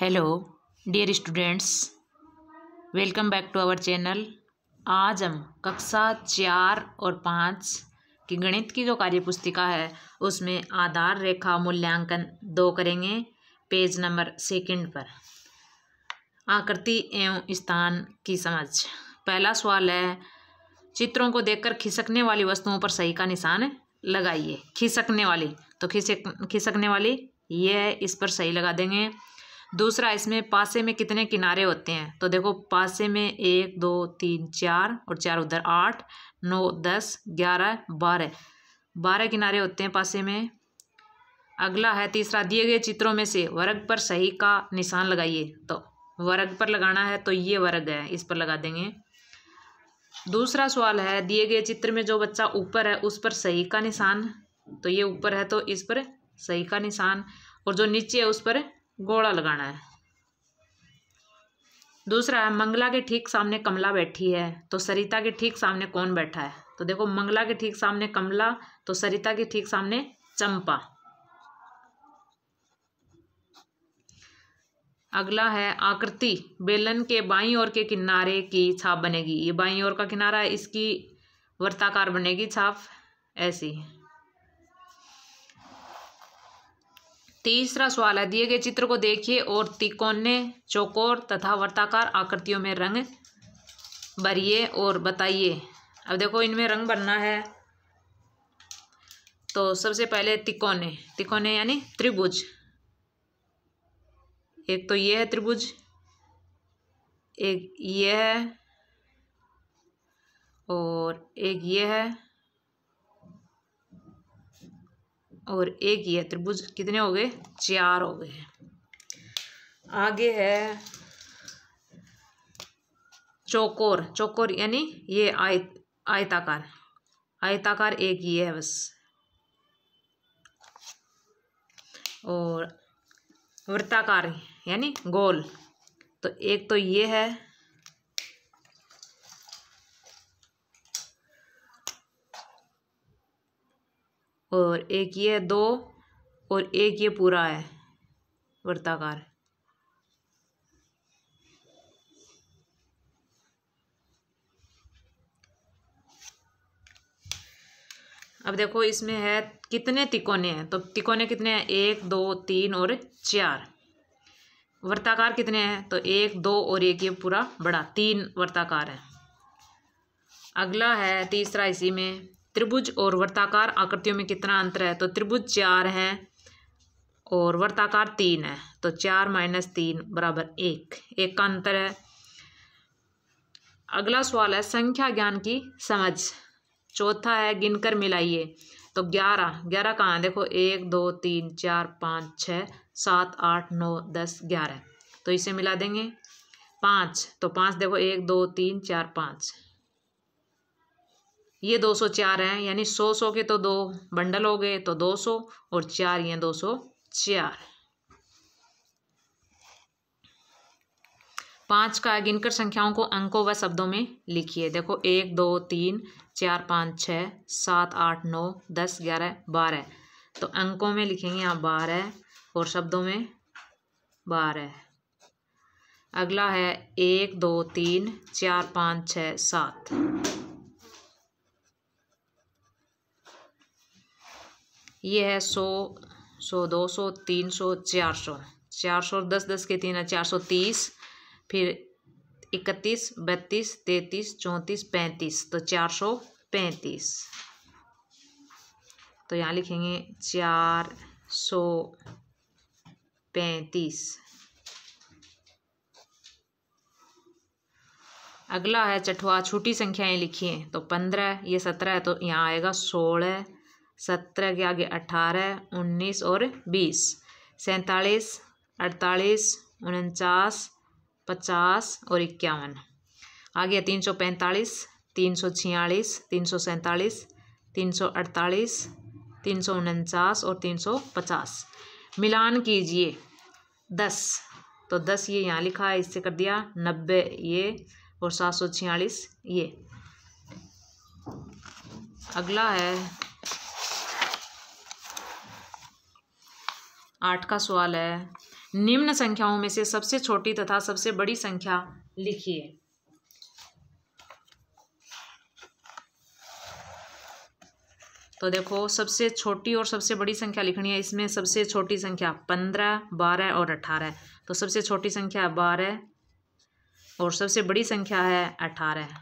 hello dear students welcome back to our channel आज हम कक्षा चार और पाँच की गणित की जो कार्य पुस्तिका है उसमें आधार रेखा मूल्यांकन दो करेंगे पेज नंबर सेकंड पर आकृति एवं स्थान की समझ पहला सवाल है चित्रों को देखकर खिसकने वाली वस्तुओं पर सही का निशान लगाइए खिसकने वाली तो खिसक खिसकने वाली यह है इस पर सही लगा देंगे दूसरा इसमें पासे में कितने किनारे होते हैं तो देखो पासे में एक दो तीन चार और चार उधर आठ नौ दस ग्यारह बारह बारह किनारे होते हैं पासे में अगला है तीसरा दिए गए चित्रों में से वर्ग पर सही का निशान लगाइए तो वर्ग पर लगाना है तो ये वर्ग है इस पर लगा देंगे दूसरा सवाल है दिए गए चित्र में जो बच्चा ऊपर है उस पर सही का निशान तो ये ऊपर है तो इस पर सही का निशान और जो नीचे है उस पर गोला लगाना है दूसरा है मंगला के ठीक सामने कमला बैठी है तो सरिता के ठीक सामने कौन बैठा है तो देखो मंगला के ठीक सामने कमला तो सरिता के ठीक सामने चंपा अगला है आकृति बेलन के बाई और के किनारे की छाप बनेगी ये बाई और का किनारा है इसकी वर्ताकार बनेगी छाप ऐसी तीसरा सवाल है दिए गए चित्र को देखिए और तिकोने चौकोर तथा वर्ताकार आकृतियों में रंग भरिए और बताइए अब देखो इनमें रंग भरना है तो सबसे पहले तिकोने तिकोने यानी त्रिभुज एक तो ये है त्रिभुज एक ये है और एक ये है और एक ही है त्रिभुज कितने हो गए चार हो गए आगे है चौकोर चौकोर यानी ये आयत आयताकार आयताकार एक ही है बस और वृत्ताकार यानी गोल तो एक तो ये है और एक ये दो और एक ये पूरा है वृत्ताकार अब देखो इसमें है कितने तिकोने हैं तो तिकोने कितने हैं एक दो तीन और चार वर्ताकार कितने हैं तो एक दो और एक ये पूरा बड़ा तीन वर्ताकार है अगला है तीसरा इसी में त्रिभुज और वर्ताकार आकृतियों में कितना अंतर है तो त्रिभुज चार है और वर्ताकार तीन है तो चार माइनस तीन बराबर एक एक का अंतर है अगला सवाल है संख्या ज्ञान की समझ चौथा है गिनकर मिलाइए तो ग्यारह ग्यारह कहाँ है देखो एक दो तीन चार पाँच छः सात आठ नौ दस ग्यारह तो इसे मिला देंगे पाँच तो पाँच देखो एक दो तीन चार पाँच ये दो सौ चार हैं यानी सौ सौ के तो दो बंडल हो गए तो दो सौ और चार ये दो सौ चार का गिनकर संख्याओं को अंकों व शब्दों में लिखिए देखो एक दो तीन चार पाँच छ सात आठ नौ दस ग्यारह बारह तो अंकों में लिखेंगे यहाँ बारह और शब्दों में बारह अगला है एक दो तीन चार पाँच छ सात ये है सौ सौ दो सौ तीन सौ चार सौ चार सौ दस दस के तीन है चार सौ तीस फिर इकतीस बत्तीस तैतीस चौंतीस पैंतीस तो चार सौ पैंतीस तो यहाँ लिखेंगे चार सौ पैंतीस अगला है चठवा छोटी संख्याएं लिखिए तो पंद्रह ये सत्रह है तो यहाँ आएगा सोलह सत्रह के आगे अठारह उन्नीस और बीस सैंतालीस अड़तालीस उनचास पचास और इक्यावन आगे तीन सौ पैंतालीस तीन सौ छियालीस तीन सौ सैंतालीस तीन सौ अड़तालीस तीन सौ उनचास और तीन सौ पचास मिलान कीजिए दस तो दस ये यहाँ लिखा है इससे कर दिया नब्बे ये और सात सौ छियालीस ये अगला है आठ का सवाल है निम्न संख्याओं में से सबसे छोटी तथा सबसे बड़ी संख्या लिखिए तो देखो सबसे छोटी और सबसे बड़ी संख्या लिखनी है इसमें सबसे छोटी संख्या पंद्रह बारह और अठारह तो सबसे छोटी संख्या बारह और सबसे बड़ी संख्या है अठारह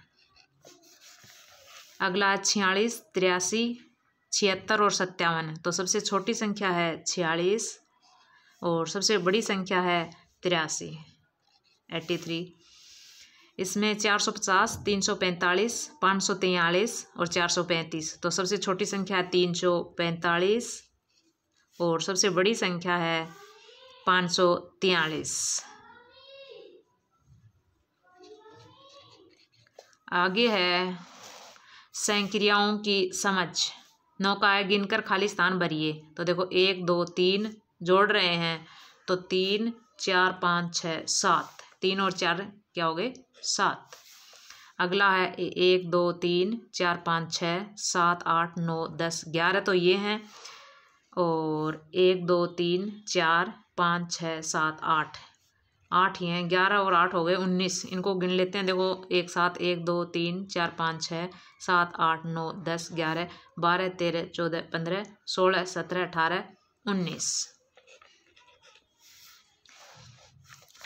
अगला छियालीस तिरासी छिहत्तर और सत्तावन तो सबसे छोटी संख्या है छियालीस और सबसे बड़ी संख्या है तिरासी एट्टी थ्री इसमें चार सौ पचास तीन सौ पैंतालीस पाँच सौ तेयालीस और चार सौ पैंतीस तो सबसे छोटी संख्या है तीन सौ पैंतालीस और सबसे बड़ी संख्या है पाँच सौ तेयालीस आगे है संक्रियाओं की समझ नौकाएँ गिनकर खाली स्थान भरिए तो देखो एक दो तीन जोड़ रहे हैं तो तीन चार पाँच छः सात तीन और चार क्या हो गए सात अगला है एक दो तीन चार पाँच छ सात आठ नौ दस ग्यारह तो ये हैं और एक दो तीन चार पाँच छः सात आठ आठ ही हैं ग्यारह और आठ हो गए उन्नीस इनको गिन लेते हैं देखो एक साथ एक दो तीन चार पाँच छः सात आठ नौ दस ग्यारह बारह तेरह चौदह पंद्रह सोलह सत्रह अठारह उन्नीस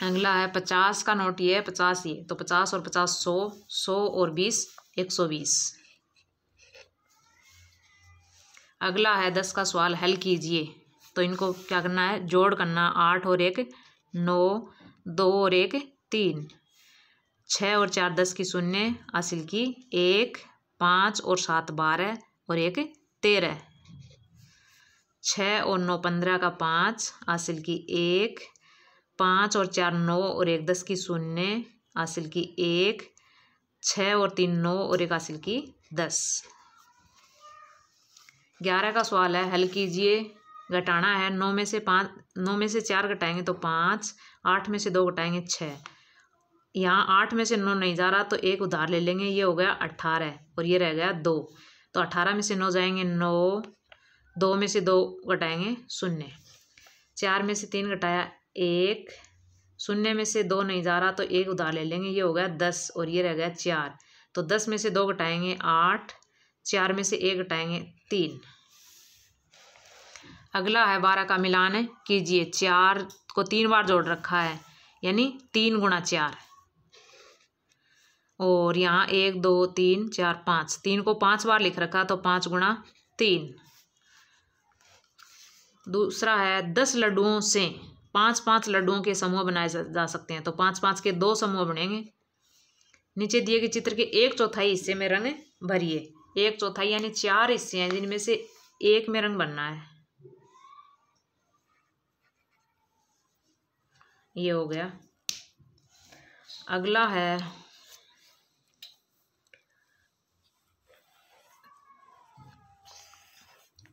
अगला है पचास का नोट ये है पचास ये तो पचास और पचास सौ सौ और बीस एक सौ बीस अगला है दस का सवाल हल कीजिए तो इनको क्या करना है जोड़ करना आठ और एक नौ दो और एक तीन छः और चार दस की शून्य हासिल की एक पाँच और सात बारह और एक तेरह छः और नौ पंद्रह का पाँच हासिल की एक पाँच और चार नौ और एक दस की शून्य हासिल की एक छः और तीन नौ और एक हासिल की दस ग्यारह का सवाल है हल कीजिए घटाना है नौ में से पाँच नौ में से चार घटाएंगे तो पाँच आठ में से दो घटाएंगे छः यहाँ आठ में से नौ नहीं जा रहा तो एक उधार ले लेंगे ये हो गया अट्ठारह और ये रह गया दो तो अट्ठारह में से नौ जाएंगे नौ दो में से दो घटाएंगे शून्य चार में से तीन घटाया एक शून्य में से दो नहीं जा रहा तो एक उधार ले लेंगे ये हो गया दस और ये रह गया चार तो दस में से दो घटाएंगे आठ चार में से एक घटाएंगे तीन अगला है बारह का मिलान है कीजिए चार को तीन बार जोड़ रखा है यानी तीन गुणा चार और यहाँ एक दो तीन चार पाँच तीन को पाँच बार लिख रखा तो पाँच गुणा तीन दूसरा है दस लड्डुओं से पाँच पांच लड्डुओं के समूह बनाए जा सकते हैं तो पांच पांच के दो समूह बनेंगे नीचे दिए गए चित्र के एक चौथाई हिस्से में रंग भरिए एक चौथाई यानी चार हिस्से हैं जिनमें से एक में रंग बनना है ये हो गया अगला है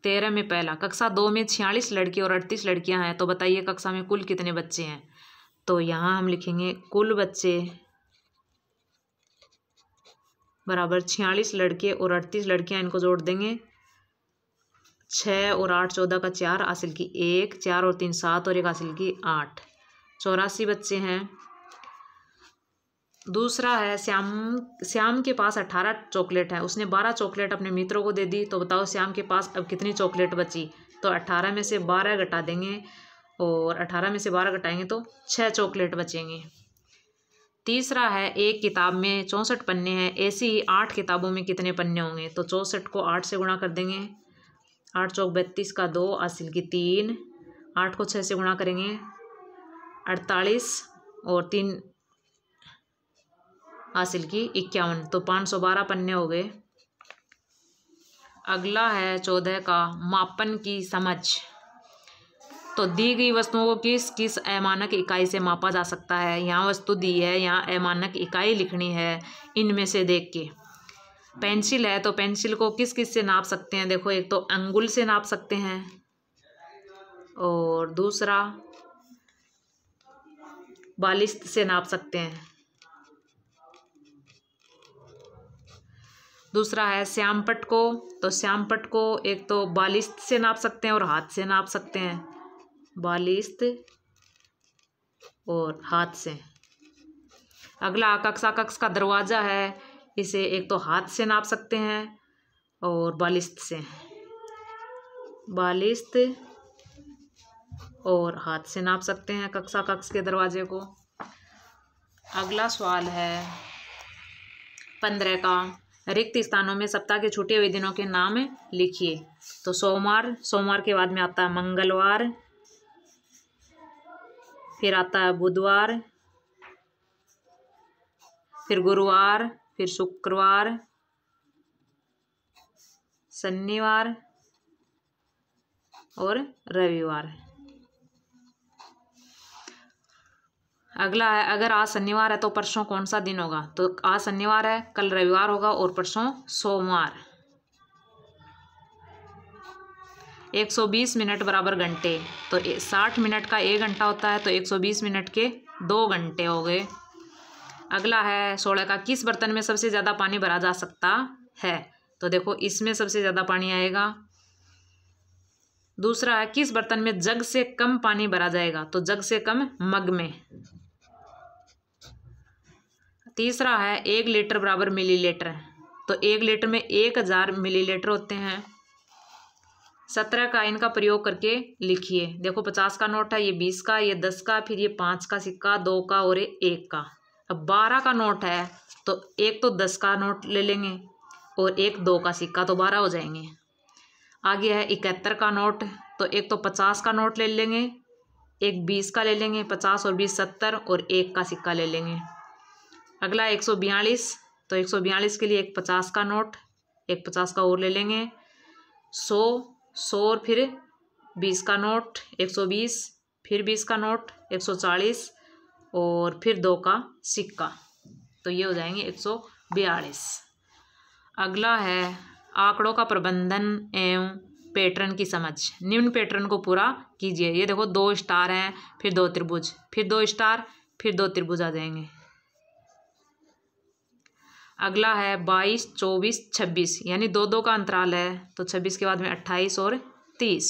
तेरह में पहला कक्षा दो में छियालीस लड़के और अड़तीस लड़कियां हैं तो बताइए कक्षा में कुल कितने बच्चे हैं तो यहाँ हम लिखेंगे कुल बच्चे बराबर छियालीस लड़के और अड़तीस लड़कियां इनको जोड़ देंगे छः और आठ चौदह का चार हासिल की एक चार और तीन सात और एक हासिल की आठ चौरासी बच्चे हैं दूसरा है श्याम श्याम के पास अट्ठारह चॉकलेट है उसने बारह चॉकलेट अपने मित्रों को दे दी तो बताओ श्याम के पास अब कितनी चॉकलेट बची तो अट्ठारह में से बारह घटा देंगे और अट्ठारह में से बारह घटाएंगे तो छः चॉकलेट बचेंगे तीसरा है एक किताब में चौंसठ पन्ने हैं ऐसी ही आठ किताबों में कितने पन्ने होंगे तो चौंसठ को आठ से गुणा कर देंगे आठ चौक बत्तीस का दो असिल की तीन आठ को छः से गुणा करेंगे अड़तालीस और तीन हासिल की इक्यावन तो पाँच सौ बारह पन्ने हो गए अगला है चौदह का मापन की समझ तो दी गई वस्तुओं को किस किस अमानक इकाई से मापा जा सकता है यहाँ वस्तु दी है यहाँ अमानक इकाई लिखनी है इनमें से देख के पेंसिल है तो पेंसिल को किस किस से नाप सकते हैं देखो एक तो अंगुल से नाप सकते हैं और दूसरा बालिश से नाप सकते हैं दूसरा है श्यामपट को तो श्यामपट को एक तो बालिश्त से नाप सकते हैं और हाथ से नाप सकते हैं बालिश्त और हाथ से अगला कक्षा कक्ष का दरवाज़ा है इसे एक तो हाथ से नाप सकते हैं और बालिश्त से बालिश्त और हाथ से नाप सकते हैं कक्षा कक्ष के दरवाजे को अगला सवाल है पंद्रह का रिक्त स्थानों में सप्ताह के छुटे हुए दिनों के नाम लिखिए तो सोमवार सोमवार के बाद में आता है मंगलवार फिर आता है बुधवार फिर गुरुवार फिर शुक्रवार शनिवार और रविवार अगला है अगर आज शनिवार है तो परसों कौन सा दिन होगा तो आज शनिवार है कल रविवार होगा और परसों सोमवार एक सौ बीस मिनट बराबर घंटे तो साठ मिनट का एक घंटा होता है तो एक सौ बीस मिनट के दो घंटे हो गए अगला है सोलह का किस बर्तन में सबसे ज़्यादा पानी भरा जा सकता है तो देखो इसमें सबसे ज़्यादा पानी आएगा दूसरा है किस बर्तन में जग से कम पानी भरा जाएगा तो जग से कम मग में तीसरा है एक लीटर बराबर मिलीलीटर तो एक लीटर में एक हज़ार मिलीलीटर होते हैं सत्रह का इनका प्रयोग करके लिखिए देखो पचास का नोट है ये बीस का ये दस का फिर ये पाँच का सिक्का दो का और एक का अब बारह का नोट है तो एक तो दस का नोट ले लेंगे और एक दो का सिक्का तो बारह हो जाएंगे आगे है इकहत्तर का नोट तो एक तो पचास का नोट ले लेंगे एक बीस का ले लेंगे पचास और बीस सत्तर और एक का सिक्का ले लेंगे अगला एक सौ बयालीस तो एक सौ बयालीस के लिए एक पचास का नोट एक पचास का और ले लेंगे सौ सौ और फिर बीस का नोट एक सौ बीस फिर बीस का नोट एक सौ चालीस और फिर दो का सिक्का तो ये हो जाएंगे एक सौ बयालीस अगला है आंकड़ों का प्रबंधन एवं पैटर्न की समझ निम्न पैटर्न को पूरा कीजिए ये देखो दो स्टार हैं फिर दो त्रिभुज फिर दो स्टार फिर दो त्रिभुज आ जाएंगे अगला है बाईस चौबीस छब्बीस यानी दो दो का अंतराल है तो छब्बीस के बाद में अट्ठाईस और तीस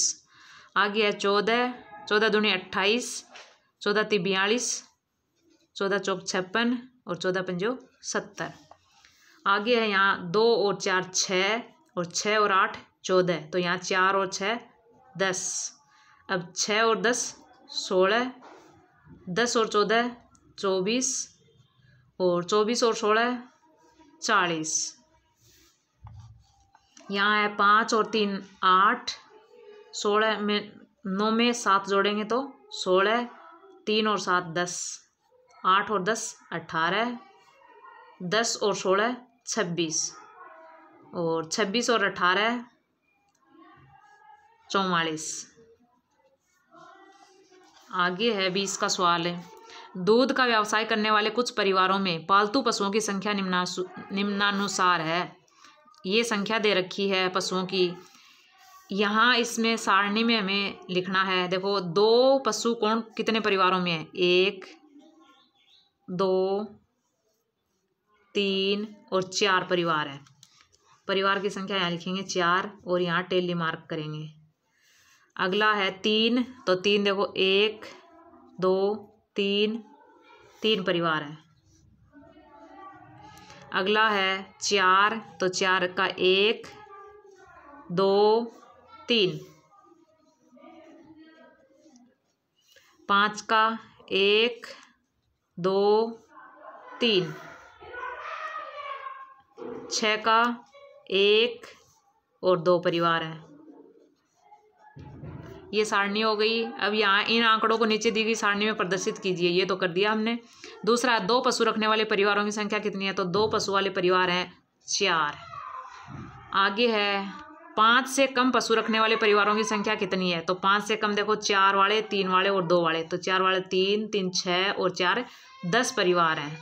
आगे है चौदह चौदह दूनी अट्ठाईस चौदह ती बयालीस चौदह चौक छप्पन और चौदह पंजो सत्तर आगे है यहाँ दो और चार छः और छः और आठ चौदह तो यहाँ चार और छः दस अब छः और दस सोलह दस और चौदह चौबीस और चौबीस और सोलह चालीस यहाँ है पाँच और तीन आठ सोलह में नौ में सात जोड़ेंगे तो सोलह तीन और सात दस आठ और दस अट्ठारह दस और सोलह छब्बीस और छब्बीस और अट्ठारह चौवालीस आगे है बीस का सवाल है दूध का व्यवसाय करने वाले कुछ परिवारों में पालतू पशुओं की संख्या निम्नानुसार है ये संख्या दे रखी है पशुओं की यहाँ इसमें सारणी में हमें लिखना है देखो दो पशु कौन कितने परिवारों में है एक दो तीन और चार परिवार है परिवार की संख्या यहाँ लिखेंगे चार और यहाँ टेली मार्क करेंगे अगला है तीन तो तीन देखो एक दो तीन तीन परिवार हैं अगला है चार तो चार का एक दो तीन पाँच का एक दो तीन छः का एक और दो परिवार हैं ये सारणी हो गई अब यहाँ इन आंकड़ों को नीचे दी गई सारणी में प्रदर्शित कीजिए ये तो कर दिया हमने दूसरा दो पशु रखने वाले परिवारों की संख्या कितनी है तो दो पशु वाले परिवार हैं चार आगे है पाँच से कम पशु रखने वाले परिवारों की संख्या कितनी है तो पाँच से कम देखो चार वाले तीन वाले और दो वाले तो चार वाले तीन तीन छः और चार दस परिवार हैं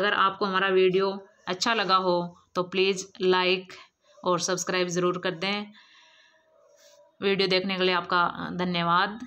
अगर आपको हमारा वीडियो अच्छा लगा हो तो प्लीज़ लाइक और सब्सक्राइब ज़रूर कर दें वीडियो देखने के लिए आपका धन्यवाद